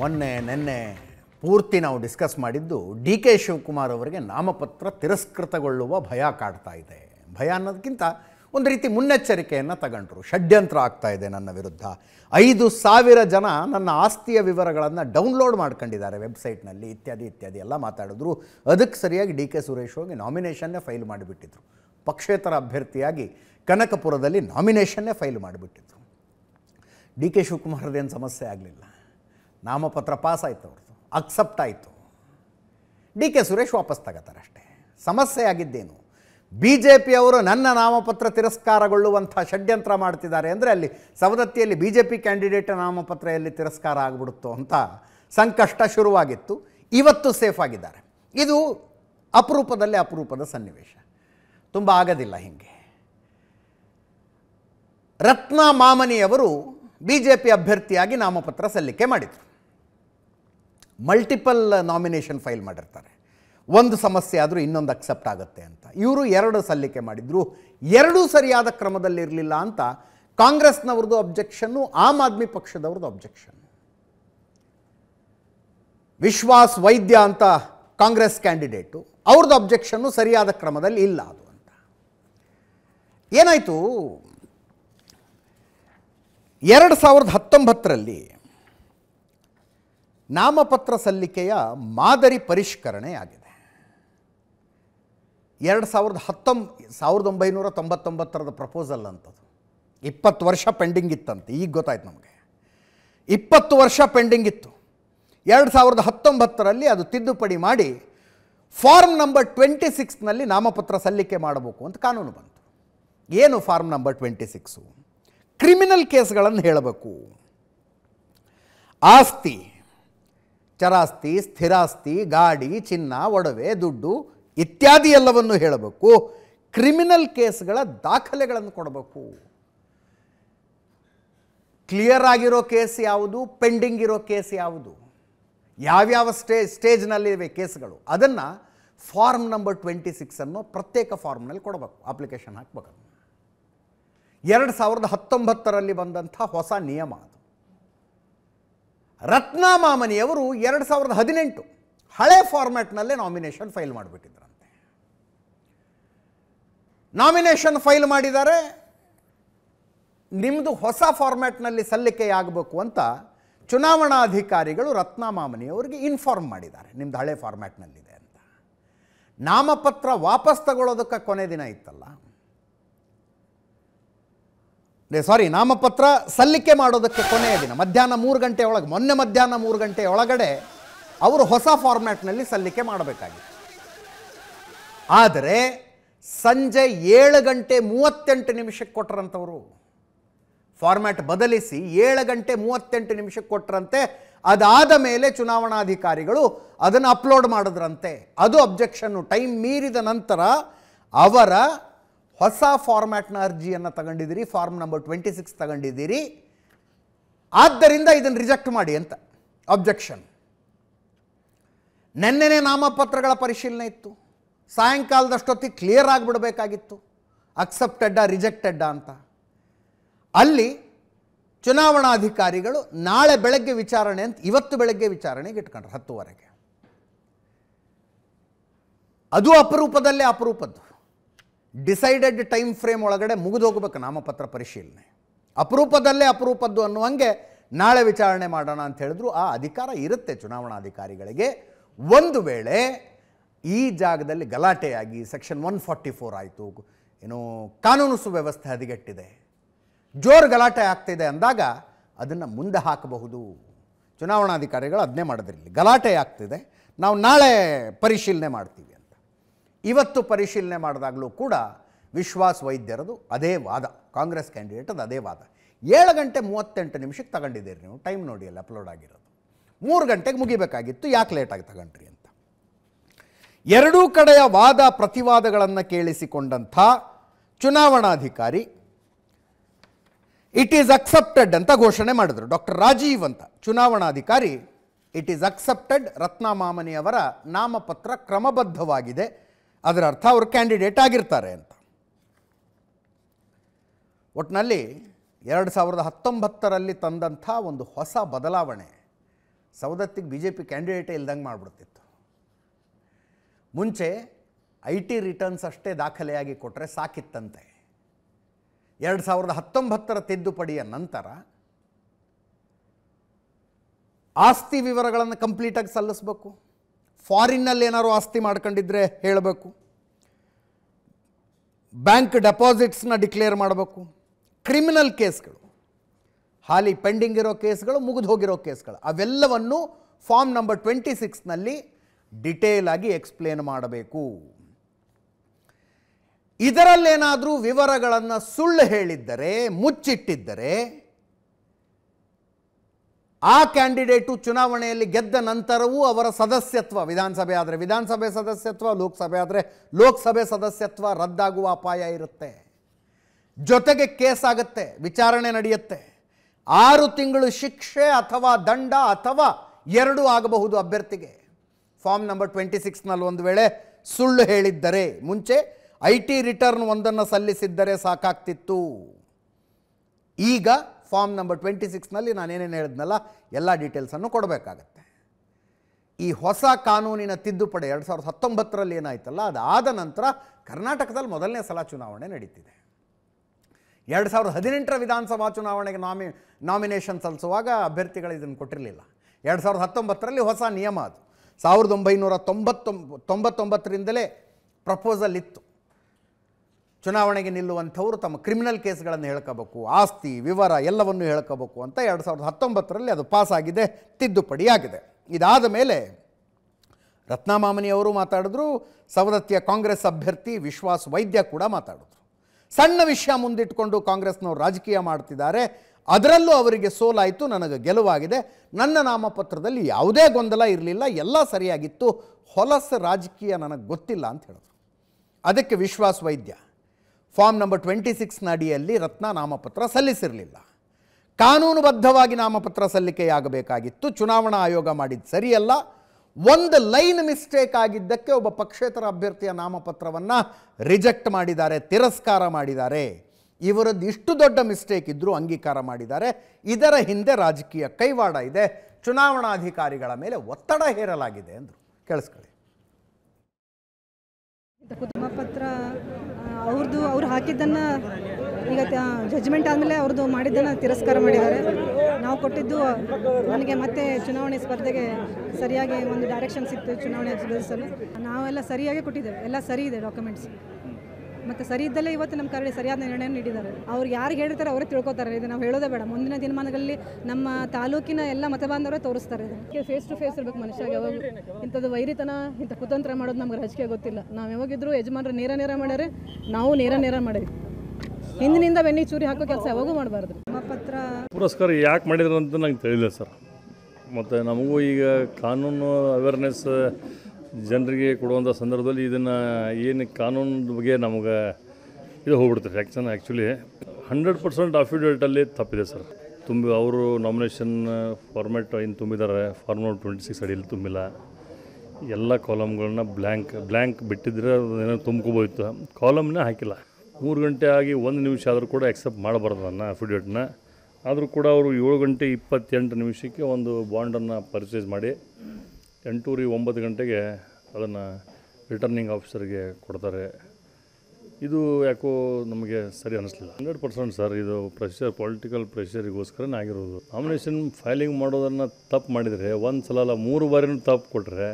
ಮೊನ್ನೆ ನೆನ್ನೆ ಪೂರ್ತಿ ನಾವು ಡಿಸ್ಕಸ್ ಮಾಡಿದ್ದು ಡಿ ಕೆ ಶಿವಕುಮಾರ್ ಅವರಿಗೆ ನಾಮಪತ್ರ ತಿರಸ್ಕೃತಗೊಳ್ಳುವ ಭಯ ಕಾಡ್ತಾ ಇದೆ ಭಯ ಅನ್ನೋದಕ್ಕಿಂತ ಒಂದು ರೀತಿ ಮುನ್ನೆಚ್ಚರಿಕೆಯನ್ನು ತಗೊಂಡ್ರು ಷಡ್ಯಂತ್ರ ಆಗ್ತಾ ಇದೆ ನನ್ನ ವಿರುದ್ಧ ಐದು ಸಾವಿರ ಜನ ನನ್ನ ಆಸ್ತಿಯ ವಿವರಗಳನ್ನು ಡೌನ್ಲೋಡ್ ಮಾಡ್ಕೊಂಡಿದ್ದಾರೆ ವೆಬ್ಸೈಟ್ನಲ್ಲಿ ಇತ್ಯಾದಿ ಇತ್ಯಾದಿ ಎಲ್ಲ ಮಾತಾಡಿದ್ರು ಅದಕ್ಕೆ ಸರಿಯಾಗಿ ಡಿ ಕೆ ಸುರೇಶ್ ಹೋಗಿ ನಾಮಿನೇಷನ್ನೇ ಫೈಲ್ ಮಾಡಿಬಿಟ್ಟಿದ್ರು ಪಕ್ಷೇತರ ಅಭ್ಯರ್ಥಿಯಾಗಿ ಕನಕಪುರದಲ್ಲಿ ನಾಮಿನೇಷನ್ನೇ ಫೈಲ್ ಮಾಡಿಬಿಟ್ಟಿದ್ರು ಡಿ ಕೆ ಶಿವಕುಮಾರದೇನು ಸಮಸ್ಯೆ ಆಗಲಿಲ್ಲ ನಾಮಪತ್ರ ಪಾಸ್ ಆಯಿತು ಅವ್ರದ್ದು ಅಕ್ಸೆಪ್ಟ್ ಆಯಿತು ಡಿ ಕೆ ಸುರೇಶ್ ವಾಪಸ್ ತಗೋತಾರೆ ಅಷ್ಟೇ ಸಮಸ್ಯೆ ಆಗಿದ್ದೇನು ಬಿ ಜೆ ಪಿಯವರು ನನ್ನ ನಾಮಪತ್ರ ತಿರಸ್ಕಾರಗೊಳ್ಳುವಂಥ ಷಡ್ಯಂತ್ರ ಮಾಡ್ತಿದ್ದಾರೆ ಅಂದರೆ ಅಲ್ಲಿ ಸವದತ್ತಿಯಲ್ಲಿ ಬಿ ಜೆ ಪಿ ಕ್ಯಾಂಡಿಡೇಟ್ ನಾಮಪತ್ರ ಎಲ್ಲಿ ತಿರಸ್ಕಾರ ಆಗಿಬಿಡುತ್ತೋ ಅಂತ ಸಂಕಷ್ಟ ಶುರುವಾಗಿತ್ತು ಇವತ್ತು ಸೇಫ್ ಆಗಿದ್ದಾರೆ ಇದು ಅಪರೂಪದಲ್ಲಿ ಅಪರೂಪದ ಸನ್ನಿವೇಶ ತುಂಬ ಆಗೋದಿಲ್ಲ ಹೀಗೆ ರತ್ನ ಮಾಮನಿಯವರು ಬಿ ಜೆ ಪಿ ಅಭ್ಯರ್ಥಿಯಾಗಿ ನಾಮಪತ್ರ ಸಲ್ಲಿಕೆ ಮಾಡಿದರು ಮಲ್ಟಿಪಲ್ ನಾಮಿನೇಷನ್ ಫೈಲ್ ಮಾಡಿರ್ತಾರೆ ಒಂದು ಸಮಸ್ಯೆ ಆದರೂ ಇನ್ನೊಂದು ಅಕ್ಸೆಪ್ಟ್ ಆಗುತ್ತೆ ಅಂತ ಇವರು ಎರಡು ಸಲ್ಲಿಕೆ ಮಾಡಿದ್ರು ಎರಡೂ ಸರಿಯಾದ ಕ್ರಮದಲ್ಲಿರಲಿಲ್ಲ ಅಂತ ಕಾಂಗ್ರೆಸ್ನವ್ರದ್ದು ಅಬ್ಜೆಕ್ಷನ್ನು ಆಮ್ ಆದ್ಮಿ ಪಕ್ಷದವ್ರದ್ದು ಅಬ್ಜೆಕ್ಷನ್ ವಿಶ್ವಾಸ್ ವೈದ್ಯ ಅಂತ ಕಾಂಗ್ರೆಸ್ ಕ್ಯಾಂಡಿಡೇಟು ಅವ್ರದ್ದು ಅಬ್ಜೆಕ್ಷನ್ನು ಸರಿಯಾದ ಕ್ರಮದಲ್ಲಿ ಇಲ್ಲ ಅದು ಅಂತ ಏನಾಯಿತು ಎರಡು ಸಾವಿರದ ಹತ್ತೊಂಬತ್ತರಲ್ಲಿ ನಾಮಪತ್ರ ಸಲ್ಲಿಕೆಯ ಮಾದರಿ ಪರಿಷ್ಕರಣೆ ಆಗಿದೆ ಎರಡು ಸಾವಿರದ ಹತ್ತೊಂಬ ಸಾವಿರದ ಒಂಬೈನೂರ ತೊಂಬತ್ತೊಂಬತ್ತರದ ಪ್ರಪೋಸಲ್ ಅಂಥದ್ದು ಇಪ್ಪತ್ತು ವರ್ಷ ಪೆಂಡಿಂಗ್ ಇತ್ತಂತೆ ಈಗ ಗೊತ್ತಾಯ್ತು ನಮಗೆ ಇಪ್ಪತ್ತು ವರ್ಷ ಪೆಂಡಿಂಗ್ ಇತ್ತು ಎರಡು ಸಾವಿರದ ಹತ್ತೊಂಬತ್ತರಲ್ಲಿ ಅದು ತಿದ್ದುಪಡಿ ಮಾಡಿ ಫಾರ್ಮ್ ನಂಬರ್ ಟ್ವೆಂಟಿ ಸಿಕ್ಸ್ನಲ್ಲಿ ನಾಮಪತ್ರ ಸಲ್ಲಿಕೆ ಮಾಡಬೇಕು ಅಂತ ಕಾನೂನು ಬಂತು ಏನು form number twenty six criminal ಕೇಸ್ಗಳನ್ನು ಹೇಳಬೇಕು ಆಸ್ತಿ ಚರಾಸ್ತಿ ಸ್ಥಿರಾಸ್ತಿ ಗಾಡಿ ಚಿನ್ನ ಒಡವೆ ದುಡ್ಡು ಇತ್ಯಾದಿ ಎಲ್ಲವನ್ನು ಹೇಳಬೇಕು ಕ್ರಿಮಿನಲ್ ಕೇಸ್ಗಳ ದಾಖಲೆಗಳನ್ನು ಕೊಡಬೇಕು ಕ್ಲಿಯರ್ ಆಗಿರೋ ಕೇಸ್ ಯಾವುದು ಪೆಂಡಿಂಗ್ ಇರೋ ಕೇಸ್ ಯಾವುದು ಯಾವ್ಯಾವ ಸ್ಟೇಜ್ ಸ್ಟೇಜ್ನಲ್ಲಿವೆ ಕೇಸ್ಗಳು ಅದನ್ನು ಫಾರ್ಮ್ ನಂಬರ್ ಟ್ವೆಂಟಿ ಸಿಕ್ಸನ್ನು ಪ್ರತ್ಯೇಕ ಫಾರ್ಮ್ನಲ್ಲಿ ಕೊಡಬೇಕು ಅಪ್ಲಿಕೇಶನ್ ಹಾಕ್ಬೇಕು ಎರಡು ಸಾವಿರದ ಹತ್ತೊಂಬತ್ತರಲ್ಲಿ ಬಂದಂಥ ಹೊಸ ನಿಯಮ ಅದು ರತ್ನ ಮಾಮನಿಯವರು ಎರಡು ಸಾವಿರದ ಹದಿನೆಂಟು ಹಳೆ ಫಾರ್ಮ್ಯಾಟ್ನಲ್ಲೇ ನಾಮಿನೇಷನ್ ಫೈಲ್ ಮಾಡಿಬಿಟ್ಟಿದ್ರಂತೆ ನಾಮಿನೇಷನ್ ಫೈಲ್ ಮಾಡಿದ್ದಾರೆ ನಿಮ್ಮದು ಹೊಸ ಫಾರ್ಮ್ಯಾಟ್ನಲ್ಲಿ ಸಲ್ಲಿಕೆ ಆಗಬೇಕು ಅಂತ ಚುನಾವಣಾಧಿಕಾರಿಗಳು ರತ್ನ ಮಾಮನಿಯವರಿಗೆ ಇನ್ಫಾರ್ಮ್ ಮಾಡಿದ್ದಾರೆ ನಿಮ್ಮದು ಹಳೆ ಫಾರ್ಮ್ಯಾಟ್ನಲ್ಲಿದೆ ಅಂತ ನಾಮಪತ್ರ ವಾಪಸ್ ತಗೊಳ್ಳೋದಕ್ಕೆ ಕೊನೆ ದಿನ ಇತ್ತಲ್ಲ ಸಾರಿ ನಾಮಪತ್ರ ಸಲ್ಲಿಕೆ ಮಾಡೋದಕ್ಕೆ ಕೊನೆಯ ದಿನ ಮಧ್ಯಾಹ್ನ ಮೂರು ಗಂಟೆ ಒಳಗೆ ಮೊನ್ನೆ ಮಧ್ಯಾಹ್ನ ಮೂರು ಗಂಟೆ ಒಳಗಡೆ ಅವರು ಹೊಸ ಫಾರ್ಮ್ಯಾಟ್ನಲ್ಲಿ ಸಲ್ಲಿಕೆ ಮಾಡಬೇಕಾಗಿತ್ತು ಆದರೆ ಸಂಜೆ ಏಳು ಗಂಟೆ ಮೂವತ್ತೆಂಟು ನಿಮಿಷಕ್ಕೆ ಕೊಟ್ಟರಂತವರು ಫಾರ್ಮ್ಯಾಟ್ ಬದಲಿಸಿ ಏಳು ಗಂಟೆ ಮೂವತ್ತೆಂಟು ನಿಮಿಷಕ್ಕೆ ಕೊಟ್ಟರಂತೆ ಅದಾದ ಮೇಲೆ ಚುನಾವಣಾಧಿಕಾರಿಗಳು ಅದನ್ನು ಅಪ್ಲೋಡ್ ಮಾಡಿದ್ರಂತೆ ಅದು ಅಬ್ಜೆಕ್ಷನ್ನು ಟೈಮ್ ಮೀರಿದ ನಂತರ ಅವರ ಹೊಸ ಫಾರ್ಮ್ಯಾಟ್ನ ಅರ್ಜಿಯನ್ನು ತಗೊಂಡಿದ್ದೀರಿ ಫಾರ್ಮ್ ನಂಬರ್ ಟ್ವೆಂಟಿ ಸಿಕ್ಸ್ ತಗೊಂಡಿದ್ದೀರಿ ಆದ್ದರಿಂದ ಇದನ್ನು ರಿಜೆಕ್ಟ್ ಮಾಡಿ ಅಂತ ಅಬ್ಜೆಕ್ಷನ್ ನೆನ್ನೆನೇ ನಾಮಪತ್ರಗಳ ಪರಿಶೀಲನೆ ಇತ್ತು ಸಾಯಂಕಾಲದಷ್ಟೊತ್ತಿಗೆ ಕ್ಲಿಯರ್ ಆಗಿಬಿಡಬೇಕಾಗಿತ್ತು ಅಕ್ಸೆಪ್ಟೆಡ್ಡಾ ರಿಜೆಕ್ಟೆಡ್ಡಾ ಅಂತ ಅಲ್ಲಿ ಚುನಾವಣಾಧಿಕಾರಿಗಳು ನಾಳೆ ಬೆಳಗ್ಗೆ ವಿಚಾರಣೆ ಅಂತ ಇವತ್ತು ಬೆಳಗ್ಗೆ ವಿಚಾರಣೆಗೆ ಇಟ್ಕೊಂಡ್ರು ಹತ್ತುವರೆಗೆ ಅದು ಅಪರೂಪದಲ್ಲೇ ಅಪರೂಪದ್ದು ಡಿಸೈಡೆಡ್ ಟೈಮ್ ಫ್ರೇಮ್ ಒಳಗಡೆ ಮುಗಿದೋಗ್ಬೇಕು ನಾಮಪತ್ರ ಪರಿಶೀಲನೆ ಅಪರೂಪದಲ್ಲೇ ಅಪರೂಪದ್ದು ಅನ್ನುವಂಗೆ ನಾಳೆ ವಿಚಾರಣೆ ಮಾಡೋಣ ಅಂತ ಹೇಳಿದ್ರು ಆ ಅಧಿಕಾರ ಇರುತ್ತೆ ಚುನಾವಣಾಧಿಕಾರಿಗಳಿಗೆ ಒಂದು ವೇಳೆ ಈ ಜಾಗದಲ್ಲಿ ಗಲಾಟೆಯಾಗಿ ಸೆಕ್ಷನ್ ಒನ್ ಫಾರ್ಟಿ ಫೋರ್ ಆಯಿತು ಏನು ಕಾನೂನು ಸುವ್ಯವಸ್ಥೆ ಹದಿಗೆಟ್ಟಿದೆ ಜೋರು ಗಲಾಟೆ ಆಗ್ತಿದೆ ಅಂದಾಗ ಅದನ್ನು ಮುಂದೆ ಹಾಕಬಹುದು ಚುನಾವಣಾಧಿಕಾರಿಗಳು ಅದನ್ನೇ ಮಾಡೋದಿರಲಿ ಗಲಾಟೆ ಆಗ್ತಿದೆ ನಾವು ನಾಳೆ ಪರಿಶೀಲನೆ ಮಾಡ್ತೀವಿ ಇವತ್ತು ಪರಿಶೀಲನೆ ಮಾಡಿದಾಗಲೂ ಕೂಡ ವಿಶ್ವಾಸ್ ವೈದ್ಯರದು ಅದೇ ವಾದ ಕಾಂಗ್ರೆಸ್ ಅದು ಅದೇ ವಾದ ಏಳು ಗಂಟೆ ಮೂವತ್ತೆಂಟು ನಿಮಿಷಕ್ಕೆ ತಗೊಂಡಿದ್ದೀರಿ ನೀವು ಟೈಮ್ ನೋಡಿ ಅಲ್ಲಿ ಅಪ್ಲೋಡ್ ಆಗಿರೋದು ಮೂರು ಗಂಟೆಗೆ ಮುಗಿಬೇಕಾಗಿತ್ತು ಯಾಕೆ ಲೇಟಾಗಿ ತಗೊಂಡ್ರಿ ಅಂತ ಎರಡೂ ಕಡೆಯ ವಾದ ಪ್ರತಿವಾದಗಳನ್ನು ಕೇಳಿಸಿಕೊಂಡಂಥ ಚುನಾವಣಾಧಿಕಾರಿ ಇಟ್ ಈಸ್ ಅಕ್ಸೆಪ್ಟೆಡ್ ಅಂತ ಘೋಷಣೆ ಮಾಡಿದರು ಡಾಕ್ಟರ್ ರಾಜೀವ್ ಅಂತ ಚುನಾವಣಾಧಿಕಾರಿ ಇಟ್ ಈಸ್ ಅಕ್ಸೆಪ್ಟೆಡ್ ರತ್ನ ಅವರ ನಾಮಪತ್ರ ಕ್ರಮಬದ್ಧವಾಗಿದೆ ಅದರ ಅರ್ಥ ಅವರು ಕ್ಯಾಂಡಿಡೇಟ್ ಆಗಿರ್ತಾರೆ ಅಂತ ಒಟ್ಟಿನಲ್ಲಿ ಎರಡು ಸಾವಿರದ ಹತ್ತೊಂಬತ್ತರಲ್ಲಿ ತಂದಂಥ ಒಂದು ಹೊಸ ಬದಲಾವಣೆ ಸವದತ್ತಿಗೆ ಬಿ ಜೆ ಪಿ ಕ್ಯಾಂಡಿಡೇಟೇ ಇಲ್ದಂಗೆ ಮಾಡಿಬಿಡ್ತಿತ್ತು ಮುಂಚೆ ಐ ಟಿ ರಿಟರ್ನ್ಸ್ ಅಷ್ಟೇ ದಾಖಲೆಯಾಗಿ ಕೊಟ್ಟರೆ ಸಾಕಿತ್ತಂತೆ ಎರಡು ಸಾವಿರದ ಹತ್ತೊಂಬತ್ತರ ತಿದ್ದುಪಡಿಯ ನಂತರ ಆಸ್ತಿ ವಿವರಗಳನ್ನು ಕಂಪ್ಲೀಟಾಗಿ ಸಲ್ಲಿಸಬೇಕು ಫಾರಿನ್ನಲ್ಲಿ ಏನಾದ್ರು ಆಸ್ತಿ ಮಾಡ್ಕೊಂಡಿದ್ರೆ ಹೇಳಬೇಕು ಬ್ಯಾಂಕ್ ಡೆಪಾಸಿಟ್ಸ್ನ ಡಿಕ್ಲೇರ್ ಮಾಡಬೇಕು ಕ್ರಿಮಿನಲ್ ಕೇಸ್ಗಳು ಹಾಲಿ ಪೆಂಡಿಂಗ್ ಇರೋ ಕೇಸ್ಗಳು ಮುಗಿದು ಹೋಗಿರೋ ಕೇಸ್ಗಳು ಅವೆಲ್ಲವನ್ನು ಫಾರ್ಮ್ ನಂಬರ್ ಟ್ವೆಂಟಿ ಸಿಕ್ಸ್ನಲ್ಲಿ ಡಿಟೇಲ್ ಆಗಿ ಎಕ್ಸ್ಪ್ಲೇನ್ ಮಾಡಬೇಕು ಇದರಲ್ಲೇನಾದರೂ ವಿವರಗಳನ್ನು ಸುಳ್ಳು ಹೇಳಿದ್ದರೆ ಮುಚ್ಚಿಟ್ಟಿದ್ದರೆ ಆ ಕ್ಯಾಂಡಿಡೇಟು ಚುನಾವಣೆಯಲ್ಲಿ ಗೆದ್ದ ನಂತರವೂ ಅವರ ಸದಸ್ಯತ್ವ ವಿಧಾನಸಭೆ ಆದರೆ ವಿಧಾನಸಭೆ ಸದಸ್ಯತ್ವ ಲೋಕಸಭೆ ಆದರೆ ಲೋಕಸಭೆ ಸದಸ್ಯತ್ವ ರದ್ದಾಗುವ ಅಪಾಯ ಇರುತ್ತೆ ಜೊತೆಗೆ ಕೇಸ್ ಆಗುತ್ತೆ ವಿಚಾರಣೆ ನಡೆಯುತ್ತೆ ಆರು ತಿಂಗಳು ಶಿಕ್ಷೆ ಅಥವಾ ದಂಡ ಅಥವಾ ಎರಡೂ ಆಗಬಹುದು ಅಭ್ಯರ್ಥಿಗೆ ಫಾರ್ಮ್ ನಂಬರ್ ಟ್ವೆಂಟಿ ಸಿಕ್ಸ್ನಲ್ಲಿ ಒಂದು ವೇಳೆ ಸುಳ್ಳು ಹೇಳಿದ್ದರೆ ಮುಂಚೆ ಐ ಟಿ ರಿಟರ್ನ್ ಒಂದನ್ನು ಸಲ್ಲಿಸಿದ್ದರೆ ಸಾಕಾಗ್ತಿತ್ತು ಈಗ ಫಾರ್ಮ್ ನಂಬರ್ ಟ್ವೆಂಟಿ ಸಿಕ್ಸ್ನಲ್ಲಿ ನಾನೇನೇನು ಹೇಳಿದ್ನಲ್ಲ ಎಲ್ಲ ಡೀಟೇಲ್ಸನ್ನು ಕೊಡಬೇಕಾಗತ್ತೆ ಈ ಹೊಸ ಕಾನೂನಿನ ತಿದ್ದುಪಡಿ ಎರಡು ಸಾವಿರದ ಹತ್ತೊಂಬತ್ತರಲ್ಲಿ ಏನಾಯ್ತಲ್ಲ ಅದಾದ ನಂತರ ಕರ್ನಾಟಕದಲ್ಲಿ ಮೊದಲನೇ ಸಲ ಚುನಾವಣೆ ನಡೀತಿದೆ ಎರಡು ಸಾವಿರದ ಹದಿನೆಂಟರ ವಿಧಾನಸಭಾ ಚುನಾವಣೆಗೆ ನಾಮಿ ನಾಮಿನೇಷನ್ ಸಲ್ಲಿಸುವಾಗ ಅಭ್ಯರ್ಥಿಗಳು ಇದನ್ನು ಕೊಟ್ಟಿರಲಿಲ್ಲ ಎರಡು ಸಾವಿರದ ಹತ್ತೊಂಬತ್ತರಲ್ಲಿ ಹೊಸ ನಿಯಮ ಅದು ಸಾವಿರದ ಒಂಬೈನೂರ ತೊಂಬತ್ತೊಂಬ ತೊಂಬತ್ತೊಂಬತ್ತರಿಂದಲೇ ಪ್ರಪೋಸಲ್ ಇತ್ತು ಚುನಾವಣೆಗೆ ನಿಲ್ಲುವಂಥವರು ತಮ್ಮ ಕ್ರಿಮಿನಲ್ ಕೇಸ್ಗಳನ್ನು ಹೇಳ್ಕೋಬೇಕು ಆಸ್ತಿ ವಿವರ ಎಲ್ಲವನ್ನು ಹೇಳ್ಕೋಬೇಕು ಅಂತ ಎರಡು ಸಾವಿರದ ಹತ್ತೊಂಬತ್ತರಲ್ಲಿ ಅದು ಪಾಸಾಗಿದೆ ತಿದ್ದುಪಡಿಯಾಗಿದೆ ಇದಾದ ಮೇಲೆ ರತ್ನಾಮಾಮನಿ ಅವರು ಮಾತಾಡಿದ್ರು ಸವದತ್ತಿಯ ಕಾಂಗ್ರೆಸ್ ಅಭ್ಯರ್ಥಿ ವಿಶ್ವಾಸ್ ವೈದ್ಯ ಕೂಡ ಮಾತಾಡಿದ್ರು ಸಣ್ಣ ವಿಷಯ ಮುಂದಿಟ್ಕೊಂಡು ಕಾಂಗ್ರೆಸ್ನವರು ರಾಜಕೀಯ ಮಾಡ್ತಿದ್ದಾರೆ ಅದರಲ್ಲೂ ಅವರಿಗೆ ಸೋಲಾಯಿತು ನನಗೆ ಗೆಲುವಾಗಿದೆ ನನ್ನ ನಾಮಪತ್ರದಲ್ಲಿ ಯಾವುದೇ ಗೊಂದಲ ಇರಲಿಲ್ಲ ಎಲ್ಲ ಸರಿಯಾಗಿತ್ತು ಹೊಲಸ ರಾಜಕೀಯ ನನಗೆ ಗೊತ್ತಿಲ್ಲ ಅಂತ ಹೇಳಿದ್ರು ಅದಕ್ಕೆ ವಿಶ್ವಾಸ್ ವೈದ್ಯ ಫಾರ್ಮ್ ನಂಬರ್ ಟ್ವೆಂಟಿ ಸಿಕ್ಸ್ನ ಅಡಿಯಲ್ಲಿ ರತ್ನ ನಾಮಪತ್ರ ಸಲ್ಲಿಸಿರಲಿಲ್ಲ ಕಾನೂನುಬದ್ಧವಾಗಿ ನಾಮಪತ್ರ ಸಲ್ಲಿಕೆಯಾಗಬೇಕಾಗಿತ್ತು ಚುನಾವಣಾ ಆಯೋಗ ಮಾಡಿದ್ದು ಸರಿಯಲ್ಲ ಒಂದು ಲೈನ್ ಮಿಸ್ಟೇಕ್ ಆಗಿದ್ದಕ್ಕೆ ಒಬ್ಬ ಪಕ್ಷೇತರ ಅಭ್ಯರ್ಥಿಯ ನಾಮಪತ್ರವನ್ನು ರಿಜೆಕ್ಟ್ ಮಾಡಿದ್ದಾರೆ ತಿರಸ್ಕಾರ ಮಾಡಿದ್ದಾರೆ ಇವರದ್ದು ಇಷ್ಟು ದೊಡ್ಡ ಮಿಸ್ಟೇಕ್ ಇದ್ದರೂ ಅಂಗೀಕಾರ ಮಾಡಿದ್ದಾರೆ ಇದರ ಹಿಂದೆ ರಾಜಕೀಯ ಕೈವಾಡ ಇದೆ ಚುನಾವಣಾಧಿಕಾರಿಗಳ ಮೇಲೆ ಒತ್ತಡ ಹೇರಲಾಗಿದೆ ಎಂದು ಕೇಳಿಸ್ಕೊಳ್ಳಿ ಅವ್ರದ್ದು ಅವ್ರು ಹಾಕಿದ್ದನ್ನು ಈಗ ಜಜ್ಮೆಂಟ್ ಆದಮೇಲೆ ಅವ್ರದ್ದು ಮಾಡಿದ್ದನ್ನು ತಿರಸ್ಕಾರ ಮಾಡಿದ್ದಾರೆ ನಾವು ಕೊಟ್ಟಿದ್ದು ನನಗೆ ಮತ್ತೆ ಚುನಾವಣೆ ಸ್ಪರ್ಧೆಗೆ ಸರಿಯಾಗಿ ಒಂದು ಡೈರೆಕ್ಷನ್ ಸಿಕ್ತು ಚುನಾವಣೆ ಸ್ಪರ್ಧಿಸಲು ನಾವೆಲ್ಲ ಸರಿಯಾಗಿ ಕೊಟ್ಟಿದ್ದೇವೆ ಎಲ್ಲ ಸರಿ ಇದೆ ಡಾಕ್ಯುಮೆಂಟ್ಸ್ ಮತ್ತು ಸರಿ ಇದ್ದಲ್ಲೇ ಇವತ್ತು ನಮ್ಮ ಕರಡಿ ಸರಿಯಾದ ನಿರ್ಣಯ ನೀಡಿದ್ದಾರೆ ಅವ್ರು ಯಾರು ಹೇಳಿರ್ತಾರೆ ಅವರೇ ತಿಳ್ಕೊತಾರೆ ಇದು ನಾವು ಹೇಳೋದೇ ಬೇಡ ಮುಂದಿನ ದಿನಮಾನಗಳಲ್ಲಿ ನಮ್ಮ ತಾಲೂಕಿನ ಎಲ್ಲ ಮತಬಾಂಧವರೇ ತೋರಿಸ್ತಾರೆ ಫೇಸ್ ಟು ಫೇಸ್ ಇರಬೇಕು ಮನುಷ್ಯ ಯಾವಾಗ ಇಂಥದ್ದು ವೈರಿತನ ಇಂಥ ಕುತಂತ್ರ ಮಾಡೋದು ನಮ್ಗೆ ರಾಜಕೀಯ ಗೊತ್ತಿಲ್ಲ ನಾವು ಯಾವಾಗಿದ್ರು ಯಜಮಾನರು ನೇರ ನೇರ ಮಾಡ್ಯಾರೆ ನಾವು ನೇರ ನೇರ ಮಾಡಿದ್ವಿ ಹಿಂದಿನಿಂದ ಬೆನ್ನಿ ಚೂರಿ ಹಾಕೋ ಕೆಲಸ ಯಾವಾಗೂ ಮಾಡಬಾರ್ದು ಪತ್ರ ಪುರಸ್ಕಾರ ಯಾಕೆ ಮಾಡಿದ್ರು ಅಂತ ನಂಗೆ ತಿಳಿಲ್ಲ ಸರ್ ಮತ್ತು ನಮಗೂ ಈಗ ಕಾನೂನು ಅವೇರ್ನೆಸ್ ಜನರಿಗೆ ಕೊಡುವಂಥ ಸಂದರ್ಭದಲ್ಲಿ ಇದನ್ನು ಏನು ಕಾನೂನು ಬಗ್ಗೆ ನಮಗೆ ಇದು ಹೋಗ್ಬಿಡ್ತಾರೆ ಯಾಕೆ ಆ್ಯಕ್ಚುಲಿ ಹಂಡ್ರೆಡ್ ಪರ್ಸೆಂಟ್ ಅಫಿಡೇಟಲ್ಲಿ ತಪ್ಪಿದೆ ಸರ್ ತುಂಬಿ ಅವರು ನಾಮಿನೇಷನ್ ಫಾರ್ಮೆಟ್ ಏನು ತುಂಬಿದ್ದಾರೆ ಫಾರ್ಮ್ ಟ್ವೆಂಟಿ ಸಿಕ್ಸ್ ಅಡಿಯಲ್ಲಿ ತುಂಬಿಲ್ಲ ಎಲ್ಲ ಕಾಲಮ್ಗಳನ್ನ ಬ್ಲ್ಯಾಂಕ್ ಬ್ಲ್ಯಾಂಕ್ ಬಿಟ್ಟಿದ್ರೆ ಏನೋ ತುಂಬ್ಕೋಬೋಯ್ತು ಕಾಲಮ್ನೇ ಹಾಕಿಲ್ಲ ಮೂರು ಗಂಟೆ ಆಗಿ ಒಂದು ನಿಮಿಷ ಆದರೂ ಕೂಡ ಎಕ್ಸೆಪ್ಟ್ ಮಾಡಬಾರ್ದು ನನ್ನ ಅಫಿಡೇಟ್ನ ಆದರೂ ಕೂಡ ಅವರು ಏಳು ಗಂಟೆ ಇಪ್ಪತ್ತೆಂಟು ನಿಮಿಷಕ್ಕೆ ಒಂದು ಬಾಂಡನ್ನು ಪರ್ಚೇಸ್ ಮಾಡಿ ಎಂಟೂರಿ ಒಂಬತ್ತು ಗಂಟೆಗೆ ಅದನ್ನು ರಿಟರ್ನಿಂಗ್ ಆಫೀಸರ್ಗೆ ಕೊಡ್ತಾರೆ ಇದು ಯಾಕೋ ನಮಗೆ ಸರಿ ಅನ್ನಿಸ್ಲಿಲ್ಲ ಹಂಡ್ರೆಡ್ ಪರ್ಸೆಂಟ್ ಸರ್ ಇದು ಪ್ರೆಷರ್ ಪೊಲಿಟಿಕಲ್ ಪ್ರೆಷರಿಗೋಸ್ಕರನೇ ಆಗಿರೋದು ನಾಮಿನೇಷನ್ ಫೈಲಿಂಗ್ ಮಾಡೋದನ್ನು ತಪ್ಪು ಮಾಡಿದರೆ ಒಂದು ಸಲ ಅಲ್ಲ ಮೂರು ಬಾರಿನೂ ತಪ್ಪು ಕೊಟ್ಟರೆ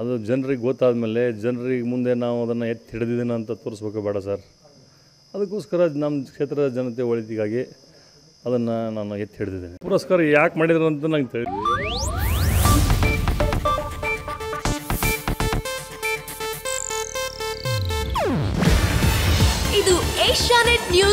ಅದು ಜನರಿಗೆ ಗೊತ್ತಾದ ಮೇಲೆ ಜನರಿಗೆ ಮುಂದೆ ನಾವು ಅದನ್ನು ಎತ್ತಿ ಹಿಡಿದಿದ್ದೀನಿ ಅಂತ ತೋರಿಸ್ಬೇಕು ಬೇಡ ಸರ್ ಅದಕ್ಕೋಸ್ಕರ ನಮ್ಮ ಕ್ಷೇತ್ರದ ಜನತೆ ಒಳಿತಿಗಾಗಿ ಅದನ್ನು ನಾನು ಎತ್ತಿ ಹಿಡಿದಿದ್ದೇನೆ ಪುರಸ್ಕಾರ ಯಾಕೆ ಮಾಡಿದ್ರು ಅಂತ ನಂಗೆ ತಿಳಿದು